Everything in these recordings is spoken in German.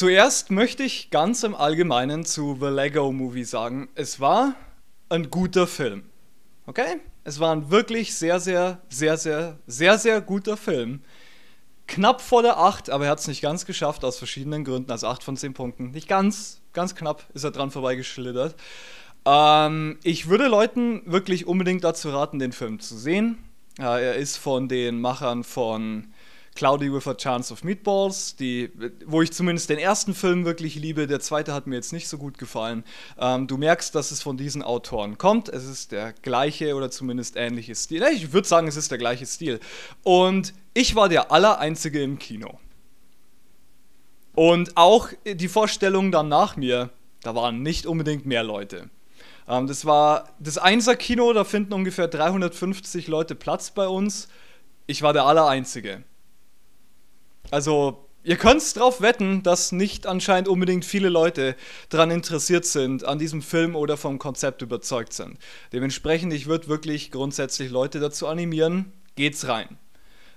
Zuerst möchte ich ganz im Allgemeinen zu The Lego Movie sagen, es war ein guter Film. Okay? Es war ein wirklich sehr, sehr, sehr, sehr, sehr, sehr guter Film. Knapp vor der 8, aber er hat es nicht ganz geschafft, aus verschiedenen Gründen, also 8 von 10 Punkten. Nicht ganz, ganz knapp ist er dran vorbeigeschlittert. Ähm, ich würde Leuten wirklich unbedingt dazu raten, den Film zu sehen. Ja, äh, er ist von den Machern von Cloudy with a Chance of Meatballs, die, wo ich zumindest den ersten Film wirklich liebe. Der zweite hat mir jetzt nicht so gut gefallen. Ähm, du merkst, dass es von diesen Autoren kommt. Es ist der gleiche oder zumindest ähnliche Stil. Ich würde sagen, es ist der gleiche Stil. Und ich war der Allereinzige im Kino. Und auch die Vorstellung dann nach mir, da waren nicht unbedingt mehr Leute ähm, das war das Einser-Kino, da finden ungefähr 350 Leute Platz bei uns. Ich war der Allereinzige. Also, ihr könnt drauf wetten, dass nicht anscheinend unbedingt viele Leute daran interessiert sind, an diesem Film oder vom Konzept überzeugt sind. Dementsprechend, ich würde wirklich grundsätzlich Leute dazu animieren, geht's rein.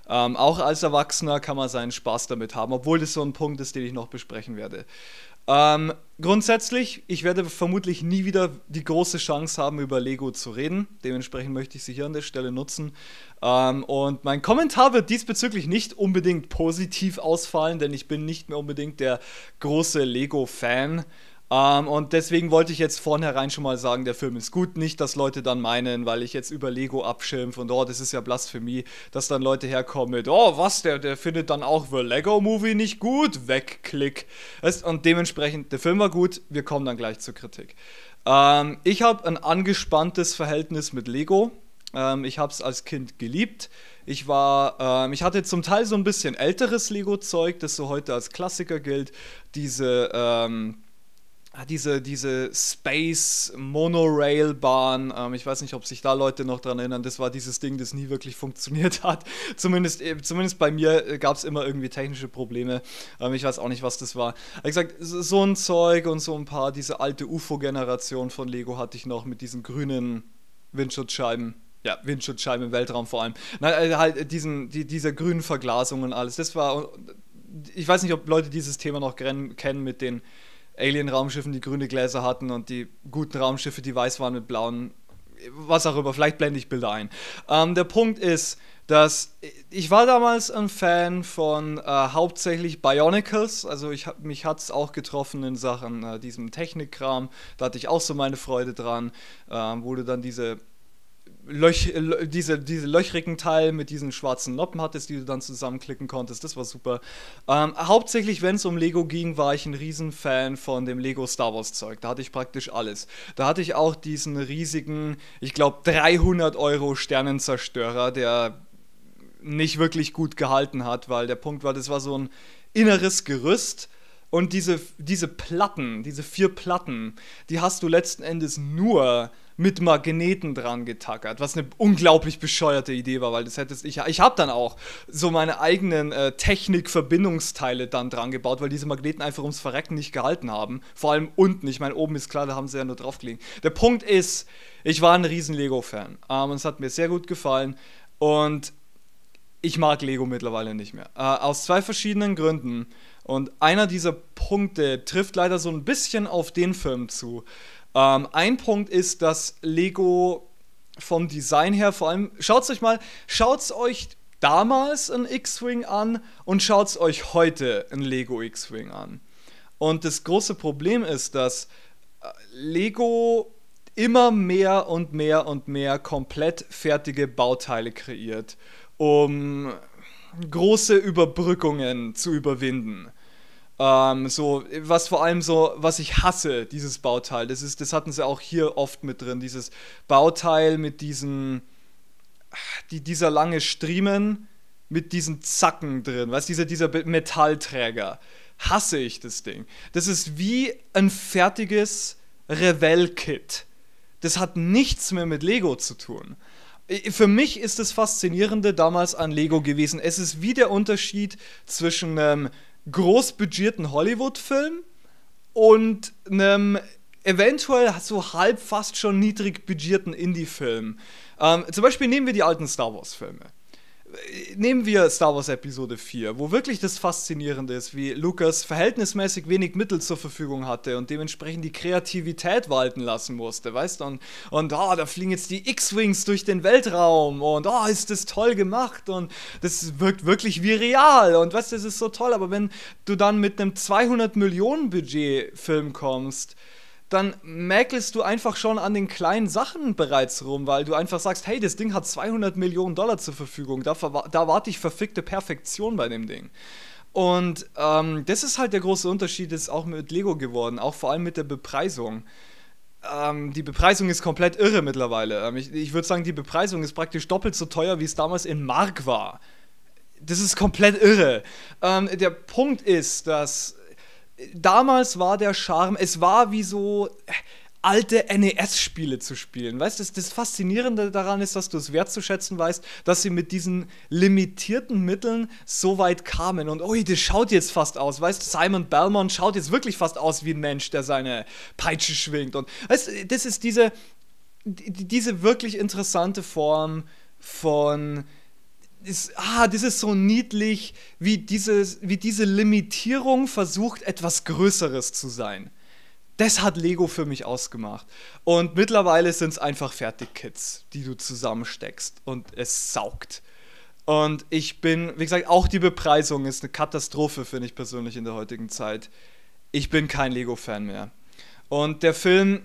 Ähm, auch als Erwachsener kann man seinen Spaß damit haben, obwohl das so ein Punkt ist, den ich noch besprechen werde. Ähm, grundsätzlich, ich werde vermutlich nie wieder die große Chance haben, über Lego zu reden. Dementsprechend möchte ich sie hier an der Stelle nutzen. Ähm, und mein Kommentar wird diesbezüglich nicht unbedingt positiv ausfallen, denn ich bin nicht mehr unbedingt der große Lego-Fan. Ähm, und deswegen wollte ich jetzt vornherein schon mal sagen, der Film ist gut. Nicht, dass Leute dann meinen, weil ich jetzt über Lego abschimpfe und oh, das ist ja Blasphemie, dass dann Leute herkommen mit, oh, was, der, der findet dann auch The Lego Movie nicht gut, wegklick. Und dementsprechend, der Film war gut, wir kommen dann gleich zur Kritik. Ähm, ich habe ein angespanntes Verhältnis mit Lego. Ähm, ich habe es als Kind geliebt. Ich war, ähm, ich hatte zum Teil so ein bisschen älteres Lego-Zeug, das so heute als Klassiker gilt. Diese ähm, Ah, diese, diese Space Monorail Bahn, ähm, ich weiß nicht, ob sich da Leute noch dran erinnern, das war dieses Ding, das nie wirklich funktioniert hat. Zumindest, äh, zumindest bei mir äh, gab es immer irgendwie technische Probleme. Ähm, ich weiß auch nicht, was das war. Wie gesagt, so ein Zeug und so ein paar, diese alte UFO-Generation von Lego hatte ich noch mit diesen grünen Windschutzscheiben. Ja, Windschutzscheiben im Weltraum vor allem. Nein, äh, halt äh, diesen, die, dieser grünen Verglasung und alles. Das war. Ich weiß nicht, ob Leute dieses Thema noch kennen mit den Alien-Raumschiffen, die grüne Gläser hatten und die guten Raumschiffe, die weiß waren mit blauen, was auch immer, vielleicht blende ich Bilder ein. Ähm, der Punkt ist, dass ich war damals ein Fan von äh, hauptsächlich Bionicles, also ich, mich hat es auch getroffen in Sachen äh, diesem Technikkram, da hatte ich auch so meine Freude dran, äh, wo du dann diese Löch, äh, diese, diese löchrigen Teil mit diesen schwarzen Noppen hattest, die du dann zusammenklicken konntest. Das war super. Ähm, hauptsächlich, wenn es um Lego ging, war ich ein Riesenfan von dem Lego Star Wars Zeug. Da hatte ich praktisch alles. Da hatte ich auch diesen riesigen, ich glaube, 300 Euro Sternenzerstörer, der nicht wirklich gut gehalten hat, weil der Punkt war, das war so ein inneres Gerüst. Und diese, diese Platten, diese vier Platten, die hast du letzten Endes nur mit Magneten dran getackert, was eine unglaublich bescheuerte Idee war, weil das hättest ich ja. Ich habe dann auch so meine eigenen äh, Technik-Verbindungsteile dann dran gebaut, weil diese Magneten einfach ums Verrecken nicht gehalten haben. Vor allem unten. Ich meine, oben ist klar, da haben sie ja nur drauf gelegen. Der Punkt ist, ich war ein riesen Lego-Fan. Ähm, es hat mir sehr gut gefallen und ich mag Lego mittlerweile nicht mehr. Äh, aus zwei verschiedenen Gründen. Und einer dieser Punkte trifft leider so ein bisschen auf den Film zu. Ähm, ein Punkt ist, dass Lego vom Design her vor allem, schaut's euch mal, schaut's euch damals ein X-Wing an und schaut's euch heute ein Lego X-Wing an. Und das große Problem ist, dass äh, Lego immer mehr und mehr und mehr komplett fertige Bauteile kreiert, um große Überbrückungen zu überwinden. Ähm, so, was vor allem so, was ich hasse, dieses Bauteil, das ist, das hatten sie auch hier oft mit drin, dieses Bauteil mit diesen, die, dieser lange Striemen mit diesen Zacken drin, weißt dieser, dieser Metallträger. Hasse ich das Ding. Das ist wie ein fertiges Revell-Kit. Das hat nichts mehr mit Lego zu tun. Für mich ist das Faszinierende damals an Lego gewesen. Es ist wie der Unterschied zwischen einem großbudgetierten Hollywood-Film und einem eventuell so halb fast schon niedrig budgetierten Indie-Film. Ähm, zum Beispiel nehmen wir die alten Star Wars-Filme nehmen wir Star Wars Episode 4, wo wirklich das Faszinierende ist, wie Lucas verhältnismäßig wenig Mittel zur Verfügung hatte und dementsprechend die Kreativität walten lassen musste, weißt du? Und, und oh, da fliegen jetzt die X-Wings durch den Weltraum und oh, ist das toll gemacht und das wirkt wirklich wie real und weißt du, das ist so toll, aber wenn du dann mit einem 200 Millionen Budget Film kommst, dann mäkelst du einfach schon an den kleinen Sachen bereits rum, weil du einfach sagst, hey, das Ding hat 200 Millionen Dollar zur Verfügung, da, da warte ich verfickte Perfektion bei dem Ding. Und ähm, das ist halt der große Unterschied, ist auch mit Lego geworden, auch vor allem mit der Bepreisung. Ähm, die Bepreisung ist komplett irre mittlerweile. Ähm, ich, ich würde sagen, die Bepreisung ist praktisch doppelt so teuer, wie es damals in Mark war. Das ist komplett irre. Ähm, der Punkt ist, dass damals war der Charme, es war wie so äh, alte NES-Spiele zu spielen. Weißt du, das, das, Faszinierende daran ist, dass du es wertzuschätzen weißt, dass sie mit diesen limitierten Mitteln so weit kamen. Und ui, das schaut jetzt fast aus. Weißt du, Simon Belmont schaut jetzt wirklich fast aus wie ein Mensch, der seine Peitsche schwingt. Und weißt du, das ist diese, diese wirklich interessante Form von ist, ah, das ist so niedlich, wie, dieses, wie diese Limitierung versucht, etwas Größeres zu sein. Das hat Lego für mich ausgemacht. Und mittlerweile sind es einfach Fertig-Kits, die du zusammensteckst und es saugt. Und ich bin, wie gesagt, auch die Bepreisung ist eine Katastrophe, finde ich persönlich in der heutigen Zeit. Ich bin kein Lego-Fan mehr. Und der Film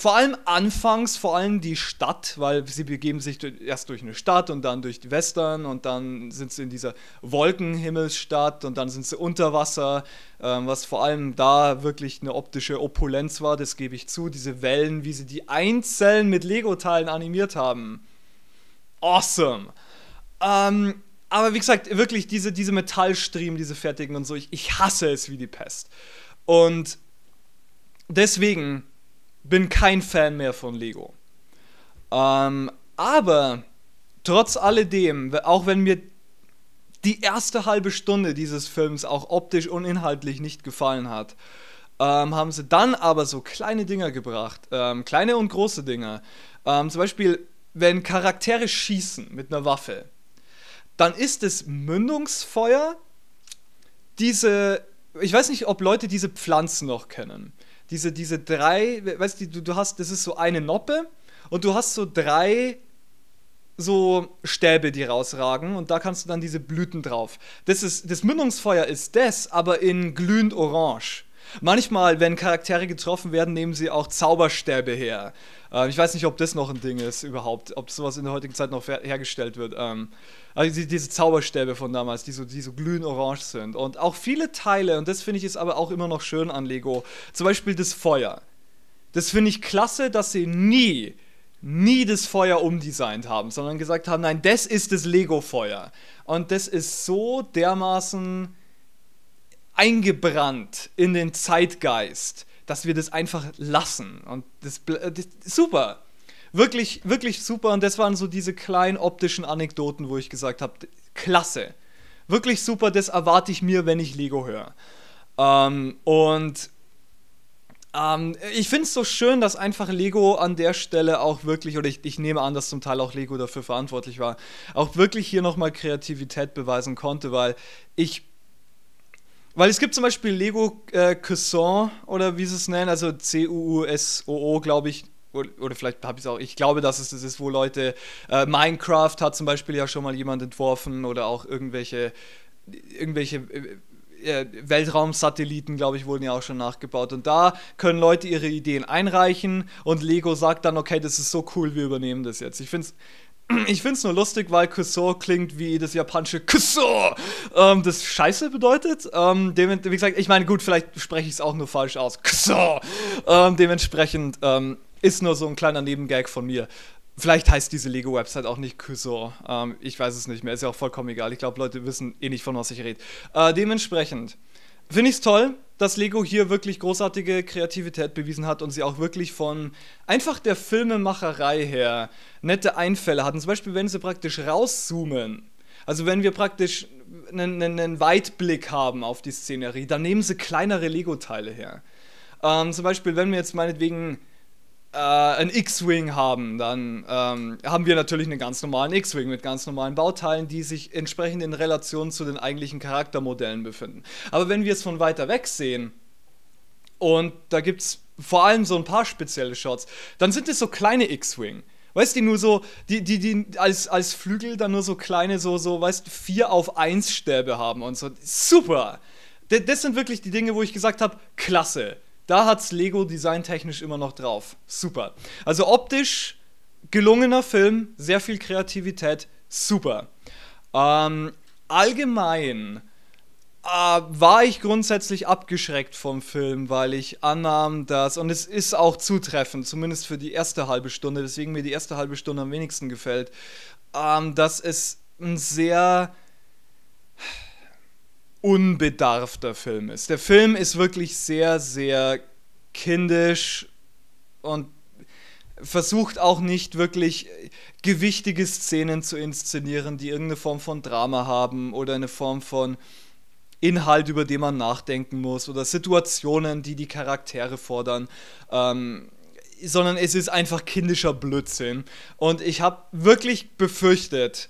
vor allem anfangs, vor allem die Stadt, weil sie begeben sich erst durch eine Stadt und dann durch die Western und dann sind sie in dieser Wolkenhimmelsstadt und dann sind sie unter Wasser, ähm, was vor allem da wirklich eine optische Opulenz war, das gebe ich zu. Diese Wellen, wie sie die einzeln mit Lego-Teilen animiert haben. Awesome! Ähm, aber wie gesagt, wirklich diese, diese Metallstriemen, diese fertigen und so, ich, ich hasse es wie die Pest. Und deswegen bin kein Fan mehr von Lego. Ähm, aber trotz alledem, auch wenn mir die erste halbe Stunde dieses Films auch optisch und inhaltlich nicht gefallen hat, ähm, haben sie dann aber so kleine Dinger gebracht, ähm, kleine und große Dinger. Ähm, zum Beispiel, wenn Charaktere schießen mit einer Waffe, dann ist es Mündungsfeuer. Diese, ich weiß nicht, ob Leute diese Pflanzen noch kennen diese, diese drei, weißt du, du, du hast, das ist so eine Noppe und du hast so drei so Stäbe, die rausragen und da kannst du dann diese Blüten drauf. Das ist das Mündungsfeuer ist das, aber in glühend orange. Manchmal, wenn Charaktere getroffen werden, nehmen sie auch Zauberstäbe her. Ähm, ich weiß nicht, ob das noch ein Ding ist überhaupt, ob sowas in der heutigen Zeit noch hergestellt wird. Ähm, also diese Zauberstäbe von damals, die so, die so glühend orange sind. Und auch viele Teile, und das finde ich ist aber auch immer noch schön an Lego, zum Beispiel das Feuer. Das finde ich klasse, dass sie nie nie das Feuer umdesignt haben, sondern gesagt haben, nein, das ist das Lego-Feuer. Und das ist so dermaßen eingebrannt in den Zeitgeist, dass wir das einfach lassen. Und das, äh, das super. Wirklich, wirklich super. Und das waren so diese kleinen optischen Anekdoten, wo ich gesagt habe, klasse. Wirklich super, das erwarte ich mir, wenn ich Lego höre. Ähm, und ähm, ich finde es so schön, dass einfach Lego an der Stelle auch wirklich, oder ich, ich, nehme an, dass zum Teil auch Lego dafür verantwortlich war, auch wirklich hier nochmal Kreativität beweisen konnte, weil ich weil es gibt zum Beispiel Lego äh, Cousin oder wie sie es nennen, also C-U-U-S-O-O, glaube ich. Oder vielleicht habe ich es auch, ich glaube, dass es das ist, wo Leute. Äh, Minecraft hat zum Beispiel ja schon mal jemand entworfen oder auch irgendwelche, irgendwelche äh, äh Weltraumsatelliten, glaube ich, wurden ja auch schon nachgebaut. Und da können Leute ihre Ideen einreichen und Lego sagt dann, okay, das ist so cool, wir übernehmen das jetzt. Ich finde es ich finde es nur lustig, weil Kusor klingt wie das japanische Kusor, ähm, das Scheiße bedeutet. Ähm, wie gesagt, ich meine, gut, vielleicht spreche ich es auch nur falsch aus. Kusor! Ähm, dementsprechend ähm, ist nur so ein kleiner Nebengag von mir. Vielleicht heißt diese Lego-Website auch nicht Kusor. Ähm, ich weiß es nicht mehr, ist ja auch vollkommen egal. Ich glaube, Leute wissen eh nicht, von was ich rede. Äh, dementsprechend finde ich es toll, dass Lego hier wirklich großartige Kreativität bewiesen hat und sie auch wirklich von einfach der Filmemacherei her nette Einfälle hatten. Zum Beispiel, wenn sie praktisch rauszoomen. Also wenn wir praktisch einen, einen Weitblick haben auf die Szenerie, dann nehmen sie kleinere Lego-Teile her. Ähm, zum Beispiel, wenn wir jetzt meinetwegen äh, ein X-Wing haben, dann ähm, haben wir natürlich einen ganz normalen X-Wing mit ganz normalen Bauteilen, die sich entsprechend in Relation zu den eigentlichen Charaktermodellen befinden. Aber wenn wir es von weiter weg sehen, und da gibt es vor allem so ein paar spezielle Shots, dann sind es so kleine X-Wing. Weißt du, nur so, die, die, die als, als Flügel dann nur so kleine, so, so, weißt du, 4 auf 1 Stäbe haben und so. Super! das sind wirklich die Dinge, wo ich gesagt habe, klasse. Da hat's Lego designtechnisch immer noch drauf. Super. Also optisch gelungener Film, sehr viel Kreativität, super. Ähm, allgemein äh, war ich grundsätzlich abgeschreckt vom Film, weil ich annahm, dass, und es ist auch zutreffend, zumindest für die erste halbe Stunde, deswegen mir die erste halbe Stunde am wenigsten gefällt, ähm, dass es ein sehr unbedarfter Film ist. Der Film ist wirklich sehr, sehr kindisch und versucht auch nicht wirklich äh, gewichtige Szenen zu inszenieren, die irgendeine Form von Drama haben oder eine Form von Inhalt, über den man nachdenken muss oder Situationen, die die Charaktere fordern. Ähm, sondern es ist einfach kindischer Blödsinn. Und ich habe wirklich befürchtet,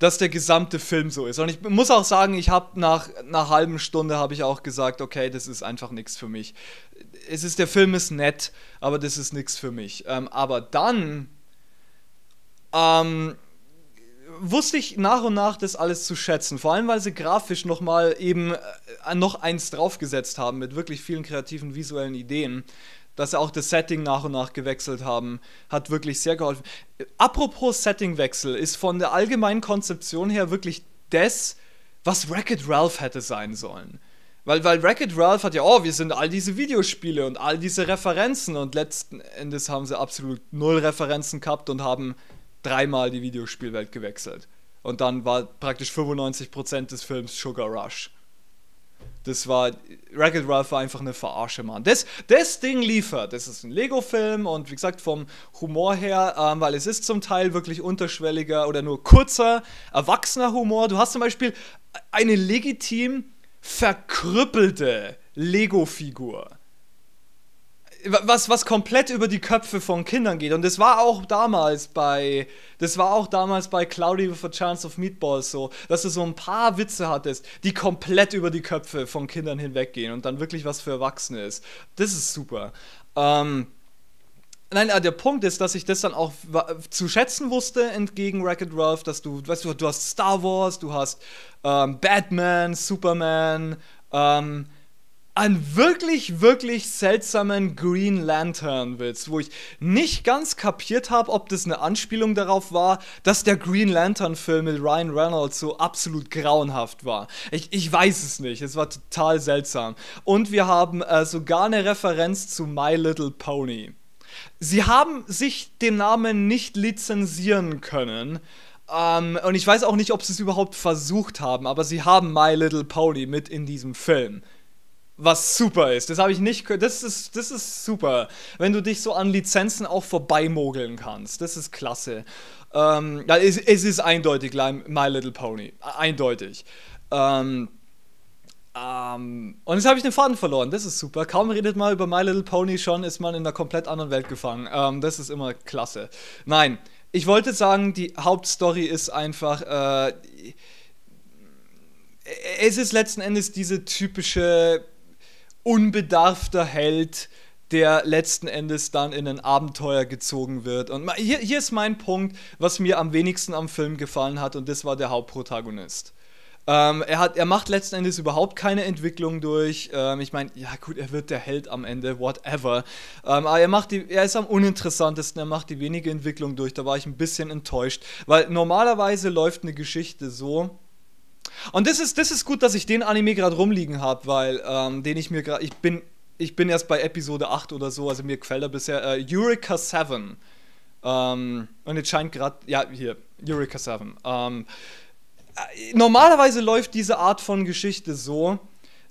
dass der gesamte Film so ist. Und ich muss auch sagen, ich habe nach einer halben Stunde habe ich auch gesagt, okay, das ist einfach nichts für mich. Es ist der Film ist nett, aber das ist nichts für mich. Ähm, aber dann ähm, wusste ich nach und nach das alles zu schätzen. Vor allem, weil sie grafisch noch mal eben äh, noch eins draufgesetzt haben mit wirklich vielen kreativen visuellen Ideen dass sie auch das Setting nach und nach gewechselt haben, hat wirklich sehr geholfen. Apropos Settingwechsel ist von der allgemeinen Konzeption her wirklich das, was Wreck-It Ralph hätte sein sollen. Weil, weil Wreck-It Ralph hat ja, oh, wir sind all diese Videospiele und all diese Referenzen und letzten Endes haben sie absolut null Referenzen gehabt und haben dreimal die Videospielwelt gewechselt. Und dann war praktisch 95% des Films Sugar Rush. Das war, Ragged it Ralph war einfach eine Verarsche, Mann. Das, das Ding liefert. Halt. Das ist ein Lego-Film und wie gesagt, vom Humor her, ähm, weil es ist zum Teil wirklich unterschwelliger oder nur kurzer, erwachsener Humor. Du hast zum Beispiel eine legitim verkrüppelte Lego-Figur was, was komplett über die Köpfe von Kindern geht. Und das war auch damals bei, das war auch damals bei Cloudy with a Chance of Meatballs so, dass du so ein paar Witze hattest, die komplett über die Köpfe von Kindern hinweggehen und dann wirklich was für Erwachsene ist. Das ist super. Ähm, Nein, äh, der Punkt ist, dass ich das dann auch zu schätzen wusste, entgegen Wreck-It Ralph, dass du, weißt du, du hast Star Wars, du hast ähm, Batman, Superman, ähm, einen wirklich, wirklich seltsamen Green Lantern-Witz, wo ich nicht ganz kapiert habe, ob das eine Anspielung darauf war, dass der Green Lantern-Film mit Ryan Reynolds so absolut grauenhaft war. Ich, ich weiß es nicht, es war total seltsam. Und wir haben äh, sogar eine Referenz zu My Little Pony. Sie haben sich den Namen nicht lizenzieren können. Um, ähm, und ich weiß auch nicht, ob sie es überhaupt versucht haben, aber sie haben My Little Pony mit in diesem Film was super ist. Das habe ich nicht. Das ist, das ist super. Wenn du dich so an Lizenzen auch vorbeimogeln kannst. Das ist klasse. Ähm, es, es, ist eindeutig My Little Pony. Eindeutig. Ähm, ähm, und jetzt habe ich den Faden verloren. Das ist super. Kaum redet man über My Little Pony, schon ist man in einer komplett anderen Welt gefangen. Ähm, das ist immer klasse. Nein, ich wollte sagen, die Hauptstory ist einfach. Äh, es ist letzten Endes diese typische unbedarfter Held, der letzten Endes dann in ein Abenteuer gezogen wird. Und hier, hier ist mein Punkt, was mir am wenigsten am Film gefallen hat, und das war der Hauptprotagonist. Ähm, er, hat, er macht letzten Endes überhaupt keine Entwicklung durch. Ähm, ich meine, ja gut, er wird der Held am Ende, whatever. Ähm, aber er, macht die, er ist am uninteressantesten, er macht die wenige Entwicklung durch. Da war ich ein bisschen enttäuscht, weil normalerweise läuft eine Geschichte so, und das ist, das ist gut, dass ich den Anime gerade rumliegen habe, weil ähm, den ich mir gerade. Ich bin, ich bin erst bei Episode 8 oder so, also mir gefällt er bisher. Äh, Eureka 7. Ähm, und jetzt scheint gerade. Ja, hier. Eureka 7. Ähm, äh, normalerweise läuft diese Art von Geschichte so,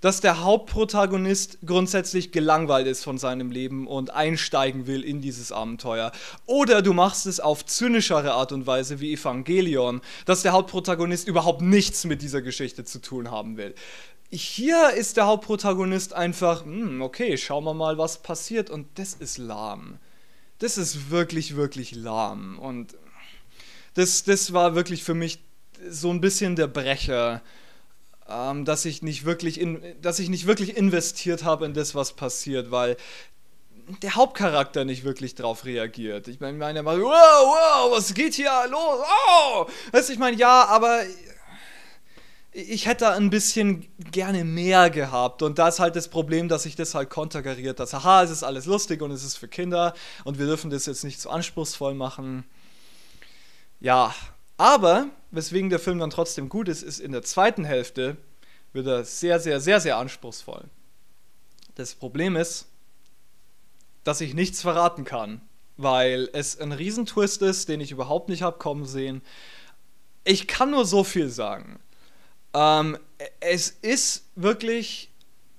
dass der Hauptprotagonist grundsätzlich gelangweilt ist von seinem Leben und einsteigen will in dieses Abenteuer. Oder du machst es auf zynischere Art und Weise wie Evangelion, dass der Hauptprotagonist überhaupt nichts mit dieser Geschichte zu tun haben will. Hier ist der Hauptprotagonist einfach, hm, okay, schauen wir mal, was passiert und das ist lahm. Das ist wirklich, wirklich lahm und das, das war wirklich für mich so ein bisschen der Brecher ähm, dass, ich nicht wirklich in, dass ich nicht wirklich investiert habe in das, was passiert, weil der Hauptcharakter nicht wirklich drauf reagiert. Ich meine, meine wow, wow, was geht hier los? Oh! Weißt, ich meine, ja, aber ich hätte da ein bisschen gerne mehr gehabt. Und da ist halt das Problem, dass ich das halt konterkariert, dass, haha, es ist alles lustig und es ist für Kinder und wir dürfen das jetzt nicht so anspruchsvoll machen. Ja, aber weswegen der Film dann trotzdem gut ist, ist in der zweiten Hälfte wird er sehr, sehr, sehr, sehr anspruchsvoll. Das Problem ist, dass ich nichts verraten kann, weil es ein Riesentwist ist, den ich überhaupt nicht habe kommen sehen. Ich kann nur so viel sagen. Ähm, es ist wirklich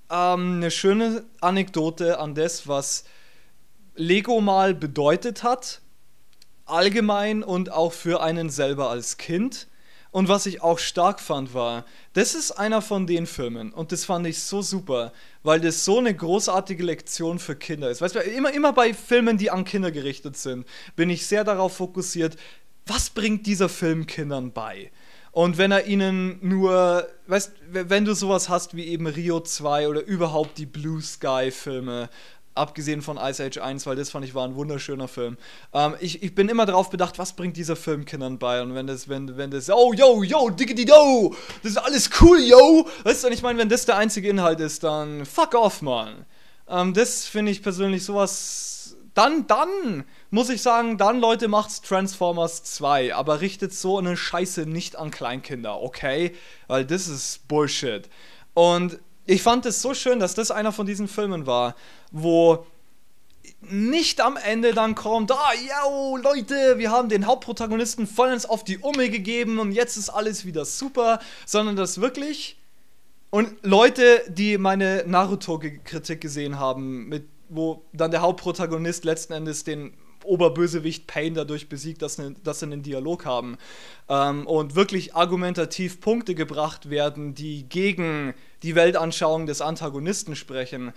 ähm, eine schöne Anekdote an das, was Lego mal bedeutet hat allgemein und auch für einen selber als Kind. Und was ich auch stark fand war, das ist einer von den Filmen und das fand ich so super, weil das so eine großartige Lektion für Kinder ist. Weißt du, immer, immer bei Filmen, die an Kinder gerichtet sind, bin ich sehr darauf fokussiert, was bringt dieser Film Kindern bei? Und wenn er ihnen nur, weißt, wenn du sowas hast wie eben Rio 2 oder überhaupt die Blue Sky Filme, Abgesehen von Ice Age 1, weil das fand ich war ein wunderschöner Film. Ähm, ich, ich bin immer darauf bedacht, was bringt dieser Film Kindern bei? Und wenn das, wenn, wenn das, oh, yo, yo, diggity do, das ist alles cool, yo. Weißt du, und ich meine, wenn das der einzige Inhalt ist, dann fuck off, man. Ähm, das finde ich persönlich sowas. Dann, dann muss ich sagen, dann, Leute, macht's Transformers 2, aber richtet so eine Scheiße nicht an Kleinkinder, okay? Weil das ist Bullshit. Und ich fand es so schön, dass das einer von diesen Filmen war wo nicht am Ende dann kommt, ah, ja, Leute, wir haben den Hauptprotagonisten vollends auf die Umme gegeben und jetzt ist alles wieder super, sondern das wirklich. Und Leute, die meine Naruto-Kritik gesehen haben, mit, wo dann der Hauptprotagonist letzten Endes den Oberbösewicht Pain dadurch besiegt, dass, ne, dass sie einen Dialog haben. Ähm, und wirklich argumentativ Punkte gebracht werden, die gegen die Weltanschauung des Antagonisten sprechen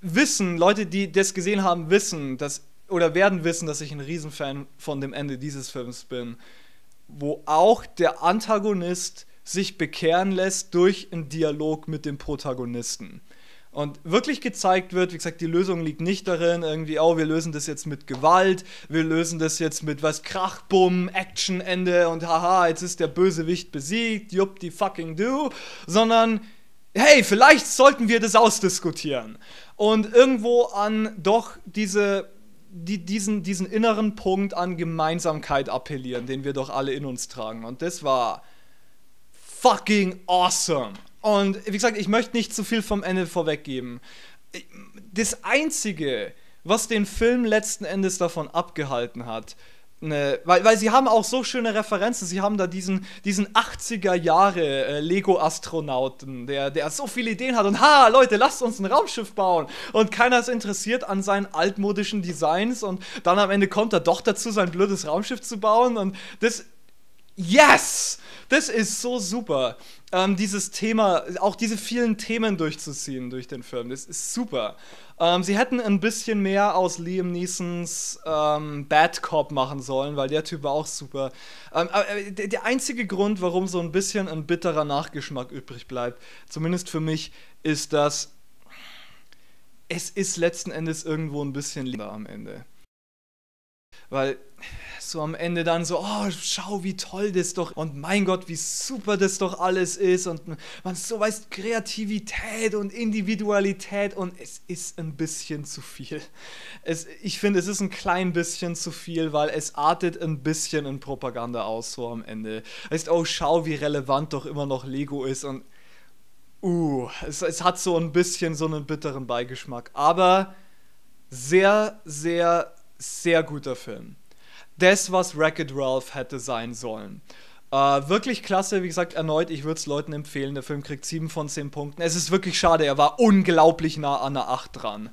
wissen, Leute, die das gesehen haben, wissen, dass oder werden wissen, dass ich ein Riesenfan von dem Ende dieses Films bin, wo auch der Antagonist sich bekehren lässt durch einen Dialog mit dem Protagonisten. Und wirklich gezeigt wird, wie gesagt, die Lösung liegt nicht darin, irgendwie, oh, wir lösen das jetzt mit Gewalt, wir lösen das jetzt mit was Krach, Bumm, Action, Ende und haha, jetzt ist der Bösewicht besiegt, jupp, die fucking do, sondern hey, vielleicht sollten wir das ausdiskutieren. Und irgendwo an doch diese, die, diesen, diesen inneren Punkt an Gemeinsamkeit appellieren, den wir doch alle in uns tragen. Und das war fucking awesome. Und wie gesagt, ich möchte nicht zu viel vom Ende vorweggeben. Das Einzige, was den Film letzten Endes davon abgehalten hat, eine, weil, weil sie haben auch so schöne Referenzen. Sie haben da diesen, diesen 80er Jahre äh, Lego-Astronauten, der, der so viele Ideen hat und ha, Leute, lasst uns ein Raumschiff bauen. Und keiner ist interessiert an seinen altmodischen Designs und dann am Ende kommt er doch dazu, sein blödes Raumschiff zu bauen. Und das Yes! Das ist so super. Ähm, dieses Thema, auch diese vielen Themen durchzuziehen durch den Film, das ist super. Ähm, sie hätten ein bisschen mehr aus Liam Neesons ähm, Bad Cop machen sollen, weil der Typ war auch super. Ähm, äh, der, der einzige Grund, warum so ein bisschen ein bitterer Nachgeschmack übrig bleibt, zumindest für mich, ist, dass es ist letzten Endes irgendwo ein bisschen lieber am Ende. Weil so am Ende dann so, oh, schau, wie toll das doch und mein Gott, wie super das doch alles ist und man so weiß, Kreativität und Individualität und es ist ein bisschen zu viel. Es, ich finde, es ist ein klein bisschen zu viel, weil es artet ein bisschen in Propaganda aus, so am Ende. Heißt, oh, schau, wie relevant doch immer noch Lego ist und uh, es, es hat so ein bisschen so einen bitteren Beigeschmack, aber sehr, sehr, sehr guter Film das, was Wreck-It Ralph hätte sein sollen. Äh, wirklich klasse, wie gesagt, erneut, ich würde es Leuten empfehlen. Der Film kriegt 7 von 10 Punkten. Es ist wirklich schade, er war unglaublich nah an der 8 dran.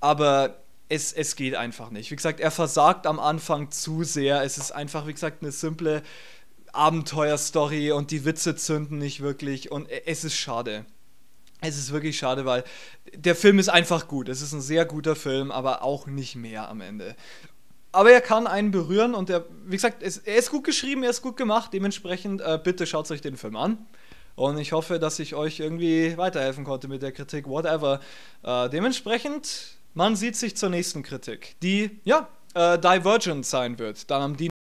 Aber es, es geht einfach nicht. Wie gesagt, er versagt am Anfang zu sehr. Es ist einfach, wie gesagt, eine simple Abenteuerstory und die Witze zünden nicht wirklich. Und e, es ist schade. Es ist wirklich schade, weil der Film ist einfach gut. Es ist ein sehr guter Film, aber auch nicht mehr am Ende aber er kann einen berühren und er, wie gesagt, es, er ist gut geschrieben, er ist gut gemacht. Dementsprechend, äh, bitte schaut euch den Film an. Und ich hoffe, dass ich euch irgendwie weiterhelfen konnte mit der Kritik, whatever. Äh, dementsprechend, man sieht sich zur nächsten Kritik, die, ja, äh, Divergent sein wird, dann am Dienstag.